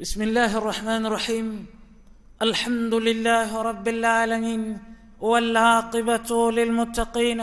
بسم الله الرحمن الرحيم الحمد لله رب العالمين والعاقبة للمتقين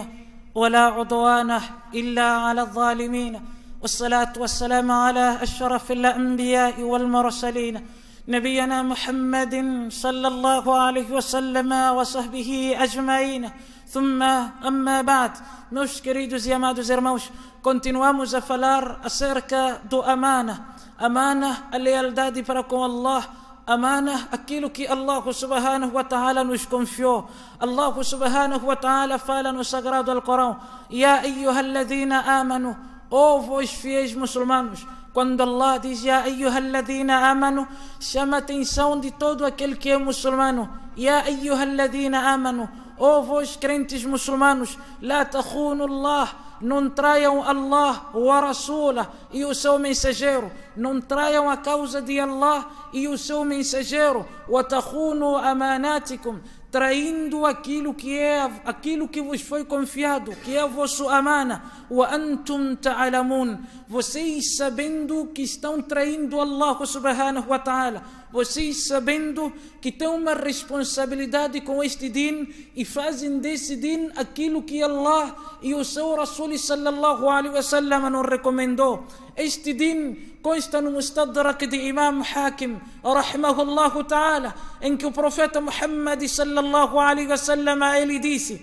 ولا عدوان إلا على الظالمين والصلاة والسلام على أشرف الأنبياء والمرسلين نبينا محمد صلى الله عليه وسلم وصحبه أجمعين Amma Ba'd, meus queridos e amados irmãos, continuamos a falar acerca do amana. Amana, a lealdade para com Allah amana aquilo que Allah subhanahu wa ta'ala nos confiou. Allah subhanahu wa ta'ala fala no sagrado Al-Qur'an. Ya ayyuhalladhina amanu, ó vós fiéis muçulmanos. Quando Allah diz Ya ayyuhalladhina amanu, chama a atenção de todo aquele que é muçulmano. Ya ayyuhalladhina amanu ó oh, vós crentes muçulmanos, la Allah, não traiam Allah, o Arasula e o seu mensageiro, não traiam a causa de Allah e o seu mensageiro, wa takhunu amanatikum, traindo aquilo que é aquilo que vos foi confiado, que é vosso amana, wa antum ta'lamun, vocês sabendo que estão traindo Allah subhanahu wa ta'ala vocês sabendo que têm uma responsabilidade com este din e fazem desse din aquilo que Allah e o seu Rasul sallallahu alaihi wasallam nos recomendou. Este din consta no Mustadrak de Imam Hakim, rahmahullahu ta'ala, em que o profeta Muhammad sallallahu alaihi wasallam ele disse: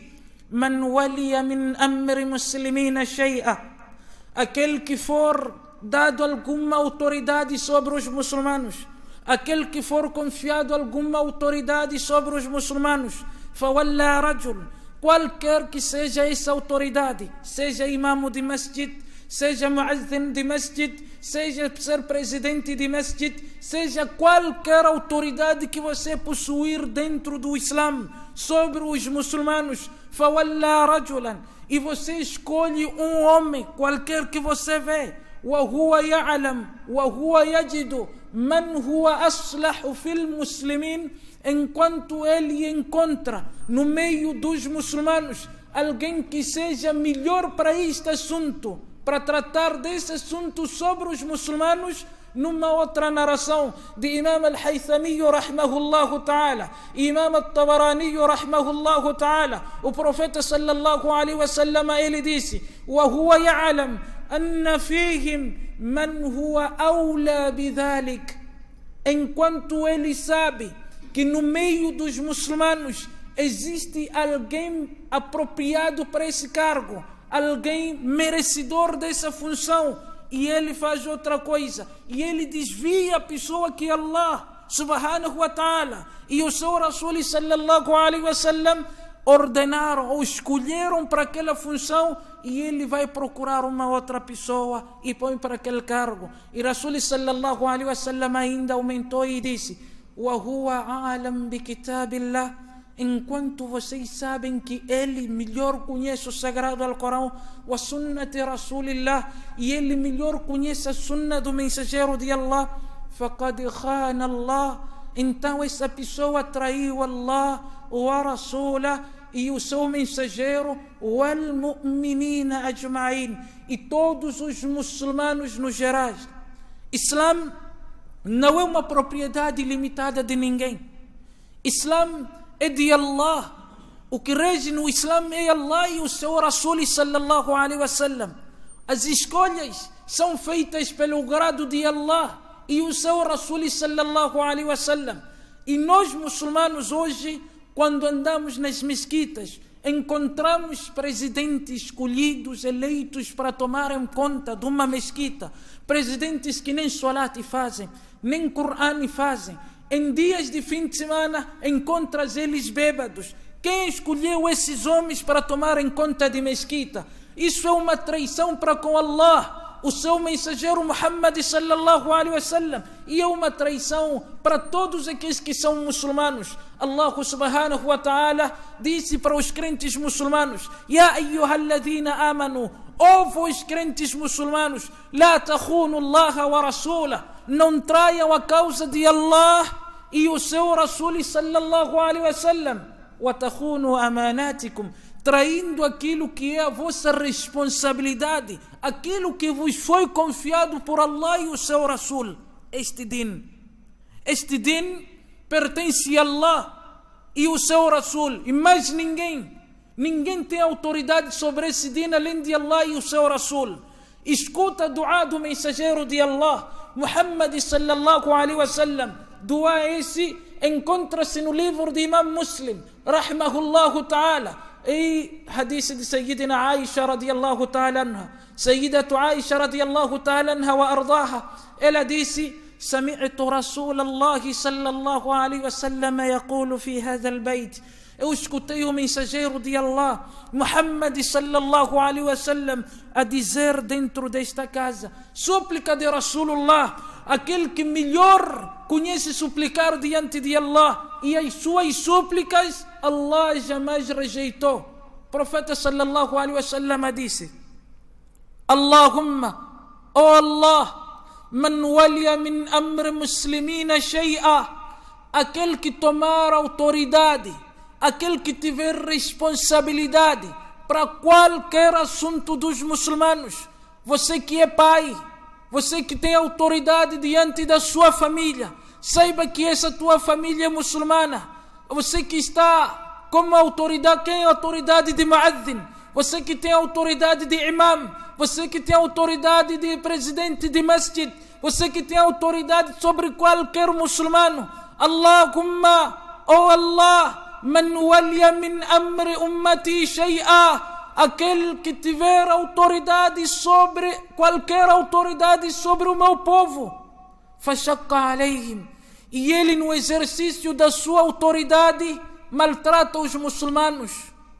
"Man waliya min amri muslimina shay'a" Aquele que for dado alguma autoridade sobre os muçulmanos, aquele que for confiado alguma autoridade sobre os muçulmanos, fawalla rajul, qualquer que seja essa autoridade, seja imam de masjid, seja muazzin de masjid, seja ser presidente de masjid, seja qualquer autoridade que você possuir dentro do Islã sobre os muçulmanos, fawalla rajulan, e você escolhe um homem, qualquer que você vê, وهو يعلم وهو يجد من هو أصلح في المسلمين enquanto ele encontra no meio dos muçulmanos alguém que seja melhor para este assunto, para tratar desse assunto sobre os muçulmanos, numa outra narração de Imam Al-Haythami rahmahullah ta'ala, Imam Al-Tabarani rahmahullah ta'ala, o profeta sallallahu alaihi wasallam ele disse: "Wa huwa ya'lam" أن فيهم من هو أولى بذلك enquanto ele sabe que no meio dos muçulmanos existe alguém apropriado para esse cargo, alguém merecedor dessa função, e ele faz outra coisa, e ele desvia a pessoa que é Allah subhanahu wa ta'ala e o seu Rasul sallallahu alaihi wa sallam ordenaram ou escolheram para aquela função e ele vai procurar uma outra pessoa e põe para aquele cargo. E Rasul sallallahu alaihi wasallam ainda aumentou e disse: "Wa alam bi enquanto vocês sabem que ele melhor conhece o sagrado Alcorão, o sunnat Rasulillah, e ele melhor conhece a sunna do mensageiro de Allah, faqad khana Allah, então essa pessoa traiu Allah, ورسوله e o seu mensageiro, والمؤمنين e todos os muçulmanos no geral. Islam não é uma propriedade limitada de ninguém. Islam é de Allah. O que rege no Islam é Allah e o seu Rasul sallallahu alaihi wasallam. As escolhas são feitas pelo grado de Allah e o seu Rasul sallallahu alaihi wasallam. E nós muçulmanos hoje quando andamos nas mesquitas, encontramos presidentes escolhidos, eleitos para tomarem conta de uma mesquita, presidentes que nem Salat fazem, nem Quran fazem. Em dias de fim de semana, encontras eles bêbados. Quem escolheu esses homens para tomarem conta de mesquita? Isso é uma traição para com Allah o seu mensageiro Muhammad sallallahu alaihi wasallam e é uma traição para todos aqueles que são muçulmanos. Allah subhanahu wa ta'ala disse para os crentes muçulmanos: "Ya ayyuhalladhina amanu, ó vós crentes muçulmanos, la takhunu Allah wa rasulah, não traiam a causa de Allah e o seu Rasul sallallahu alaihi wasallam." وَتَخُونُوا أَمَانَاتِكُمْ Traindo aquilo que é a vossa responsabilidade, aquilo que vos foi confiado por Allah e o seu Rasul. Este din. Este din pertence a Allah e o seu Rasul, e mais ninguém. Ninguém tem autoridade sobre esse din além de Allah e o seu Rasul. Escuta a dua do mensageiro de Allah, Muhammad sallallahu alaihi wasallam. Dua esse encontra se no livro de Imam Muslim, rahmahullahu ta'ala, اي حديث سيدنا عائشة رضي الله تعالى عنها سيدة عائشة رضي الله تعالى عنها وأرضاها إلى ديسي سمعت رسول الله صلى الله عليه وسلم يقول في هذا البيت Eu escutei o mensageiro de Allah, Muhammad sallallahu alaihi wasallam, a dizer dentro desta casa: súplica de Rasulullah, aquele que melhor conhece suplicar diante de Allah, e as suas súplicas Allah jamais rejeitou. O profeta sallallahu alaihi wasallam disse: Allahumma, oh Allah, من ولي من امر مسلمين شيئا أكل que tomar autoridade aquele que tiver responsabilidade para qualquer assunto dos muçulmanos, você que é pai, você que tem autoridade diante da sua família, saiba que essa tua família é muçulmana, você que está como autoridade, quem é autoridade de Muadzin, você que tem autoridade de imam, você que tem autoridade de presidente de masjid, você que tem autoridade sobre qualquer muçulmano, Allahumma, oh Allah, Man walia min amri ummati shay'a aquele que tiver autoridade sobre qualquer autoridade sobre o meu povo, alayhim, e ele no exercício da sua autoridade maltrata os muçulmanos,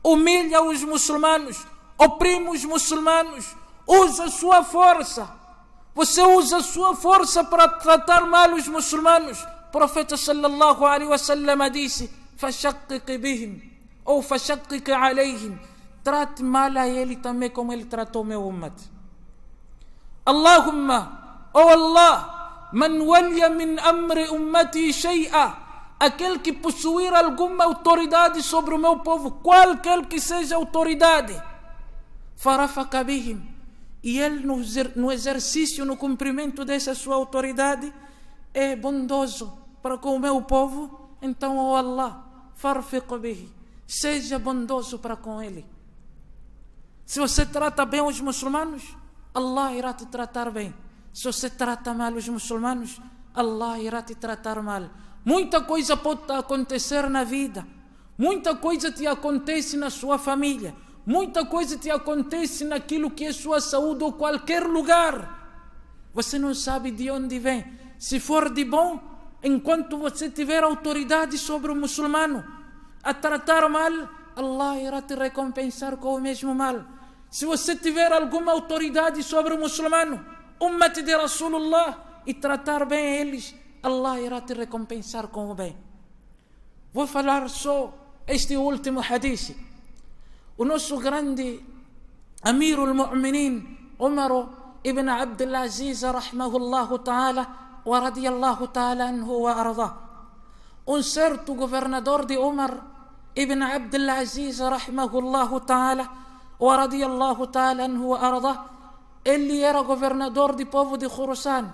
humilha os muçulmanos, oprime os muçulmanos, usa a sua força. Você usa a sua força para tratar mal os muçulmanos. O profeta sallallahu alaihi wasallam disse: Fashakkik bihim, ou fashakkik alayhim. Trate mal a ele também como ele tratou meu umat. Allahumma, ou oh Allah, man walya min amri ummati shay'a. Aquele que possuir alguma autoridade sobre o meu povo, qualquer que seja a autoridade. Farafaka bihim. E ele no exercício, no cumprimento dessa sua autoridade, é bondoso para com o meu povo. Então, ó oh Allah, Seja bondoso para com ele. Se você trata bem os muçulmanos, Allah irá te tratar bem. Se você trata mal os muçulmanos, Allah irá te tratar mal. Muita coisa pode acontecer na vida. Muita coisa te acontece na sua família. Muita coisa te acontece naquilo que é sua saúde ou qualquer lugar. Você não sabe de onde vem. Se for de bom, enquanto você tiver autoridade sobre o muçulmano a tratar mal, Allah irá te recompensar com o mesmo mal. Se você tiver alguma autoridade sobre o muçulmano, ummat de Rasulullah, e tratar bem eles, Allah irá te recompensar com o bem. Vou falar só este último hadith. O nosso grande Amir al-Mu'minin, Umar ibn Abdulaziz, rahmahullah ta'ala, ورضي الله تعالى عنه وأرضاه أنصرت غوفرنادور دي عمر ابن عبد العزيز رحمه الله تعالى ورضي الله تعالى عنه وأرضاه اللي يرى غوفرنادور دي بوفو دي خرسان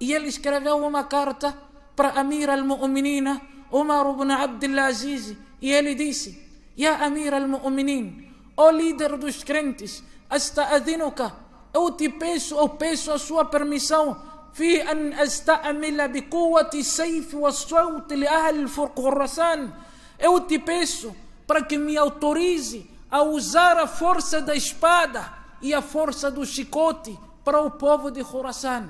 يلي اسكريفيو ما كارتا برا أمير المؤمنين عمر بن عبد العزيز يلي ديسي يا أمير المؤمنين أو ليدر كرنتيس أستأذنك أو تي بيسو أو بيسو أسوا برميسون في أن أستعمل بقوة السيف والصوت لأهل الخراسان eu te peço para que me autorize a usar a força da espada e a força do chicote para o povo de Khurasan.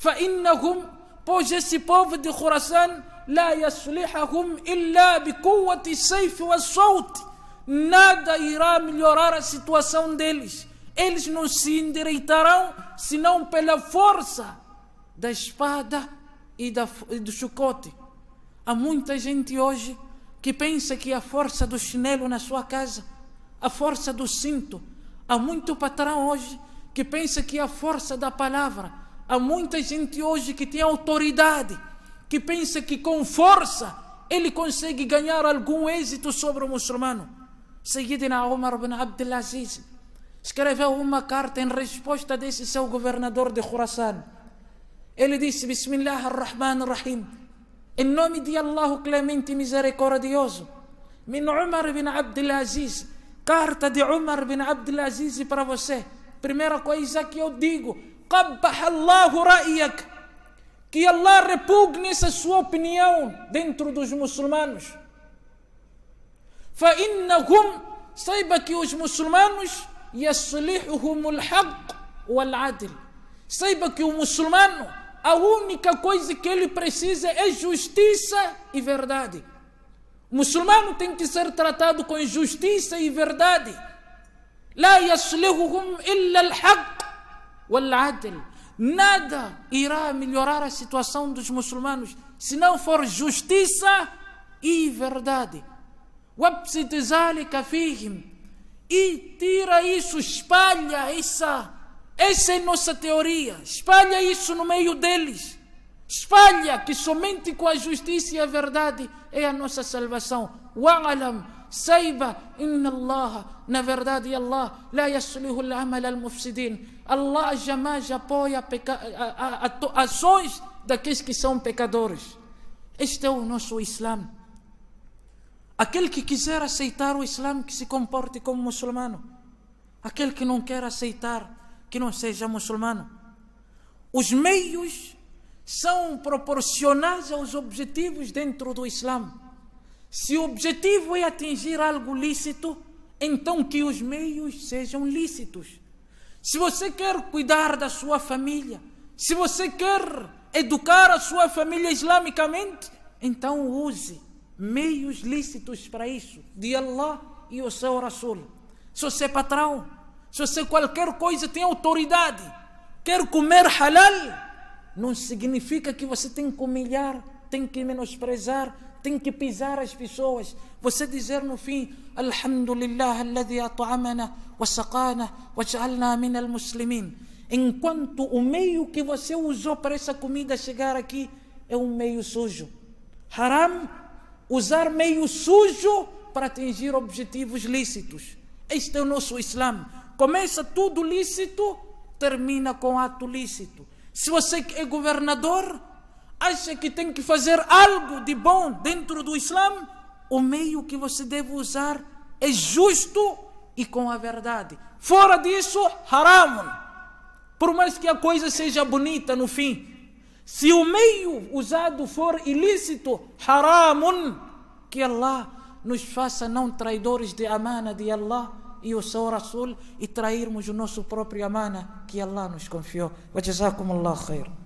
فإنهم pois esse povo de Khurasan لا يصلحهم إلا بقوة السيف والصوت nada irá melhorar a situação deles eles não se endireitarão senão pela força da espada e, da, e do chicote. Há muita gente hoje que pensa que a força do chinelo na sua casa, a força do cinto, há muito patrão hoje que pensa que a força da palavra, há muita gente hoje que tem autoridade, que pensa que com força ele consegue ganhar algum êxito sobre o muçulmano. na Omar bin Abdelaziz, escreveu uma carta em resposta desse seu governador de Khurasan. Ele disse: Bismillah ar-Rahman ar-Rahim. Em nome de Allah, clemente e misericordioso. Min Umar bin Abdelaziz. Carta de Umar bin Abdelaziz para você. Primeira coisa que eu digo: Qabbah Allah ra'yak? Que Allah repugne essa sua opinião dentro dos muçulmanos. Fa'innahum, saiba que os muçulmanos yaslihuhumul haqq wal adl. Saiba que o muçulmano, a única coisa que ele precisa é justiça e verdade. O muçulmano tem que ser tratado com justiça e verdade. لا يصلحهم إلا الحق والعدل nada irá melhorar a situação dos muçulmanos se não for justiça e verdade. وابسط ذلك فيهم e tira isso, espalha essa, essa é nossa teoria, espalha isso no meio deles, espalha que somente com a justiça e a verdade é a nossa salvação. Wa'alam, saiba, inna Allah, na verdade Allah, la yaslihu al-amal al-mufsidin, Allah jamais apoia ações daqueles que são pecadores. Este é o nosso Islam. Aquele que quiser aceitar o Islã, que se comporte como muçulmano. Aquele que não quer aceitar, que não seja muçulmano. Os meios são proporcionais aos objetivos dentro do Islã. Se o objetivo é atingir algo lícito, então que os meios sejam lícitos. Se você quer cuidar da sua família, se você quer educar a sua família islamicamente, então use meios lícitos para isso, de Allah e o seu Rasul. Se você é patrão, se você qualquer coisa tem autoridade, quer comer halal, não significa que você tem que humilhar, tem que menosprezar, tem que pisar as pessoas. Você dizer no fim, Alhamdulillah, alladhi at'amana wa saqana wa ja'alna min al-muslimin. Enquanto o meio que você usou para essa comida chegar aqui é um meio sujo. Haram usar meio sujo para atingir objetivos lícitos. Este é o nosso Islã. Começa tudo lícito, termina com ato lícito. Se você é governador, acha que tem que fazer algo de bom dentro do Islã, o meio que você deve usar é justo e com a verdade. Fora disso, haram. Por mais que a coisa seja bonita no fim, se o meio usado for ilícito, haramun, que Allah nos faça não traidores de amana de Allah e o seu Rasul e trairmos o nosso próprio amana que Allah nos confiou. Wa jazakumullah khair.